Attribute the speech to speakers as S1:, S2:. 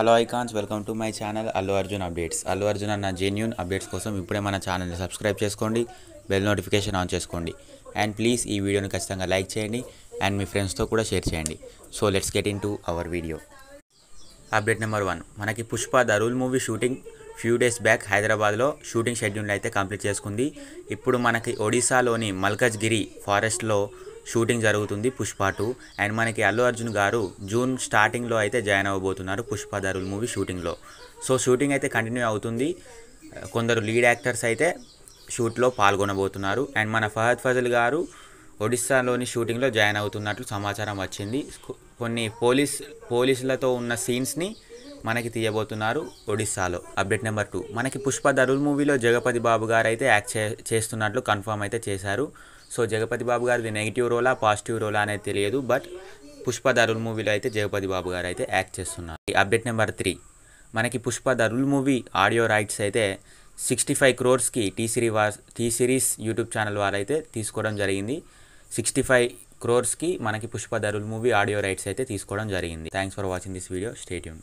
S1: hello icons welcome to my channel Allu Arjun updates Allu Arjun అన్న genuine updates కోసం ఇప్పుడే మన ఛానల్ని సబ్స్క్రైబ్ చేసుకోండి బెల్ నోటిఫికేషన్ ఆన్ చేసుకోండి అండ్ ప్లీజ్ ఈ వీడియోని ఖచ్చితంగా లైక్ చేయండి అండ్ మీ ఫ్రెండ్స్తో కూడా షేర్ చేయండి so let's get into our video update number one మనకి Pushpa the rule movie shooting few days back హైదరాబాద్లో షూటింగ్ షెడ్యూల్ అయితే కంప్లీట్ చేసుకుంది ఇప్పుడు మనకి ఒడిశాలోని మల్కజ్గిరి ఫారెస్ట్లో షూటింగ్ జరుగుతుంది పుష్ప టూ అండ్ మనకి అల్లు అర్జున్ గారు జూన్ స్టార్టింగ్లో అయితే జాయిన్ అవ్వబోతున్నారు పుష్ప దరుల్ మూవీ షూటింగ్లో సో షూటింగ్ అయితే కంటిన్యూ అవుతుంది కొందరు లీడ్ యాక్టర్స్ అయితే షూట్లో పాల్గొనబోతున్నారు అండ్ మన ఫహద్ ఫజల్ గారు ఒడిస్సాలోని షూటింగ్లో జాయిన్ అవుతున్నట్లు సమాచారం వచ్చింది కొన్ని పోలీస్ పోలీసులతో ఉన్న సీన్స్ని మనకి తీయబోతున్నారు ఒడిస్సాలో అప్డేట్ నెంబర్ టూ మనకి పుష్ప దరుల్ మూవీలో జగపతి బాబు గారు అయితే యాక్ట్ చేస్తున్నట్లు కన్ఫర్మ్ అయితే చేశారు సో జగపతి బాబు గారిది నెగిటివ్ రోలా పాజిటివ్ రోలా అనేది తెలియదు బట్ పుష్ప ధరుల్ మూవీలో అయితే జగపతి బాబు గారు అయితే యాక్ట్ చేస్తున్నారు అప్డేట్ నెంబర్ త్రీ మనకి Pushpa the rule movie audio rights అయితే సిక్స్టీ ఫైవ్ క్రోర్స్కి టీ సిరీ వా టీ సిరీస్ యూట్యూబ్ ఛానల్ వారైతే తీసుకోవడం జరిగింది సిక్స్టీ ఫైవ్ క్రోర్స్కి మనకి Pushpa the rule movie audio rights అయితే తీసుకోవడం జరిగింది thanks for watching this video stay tune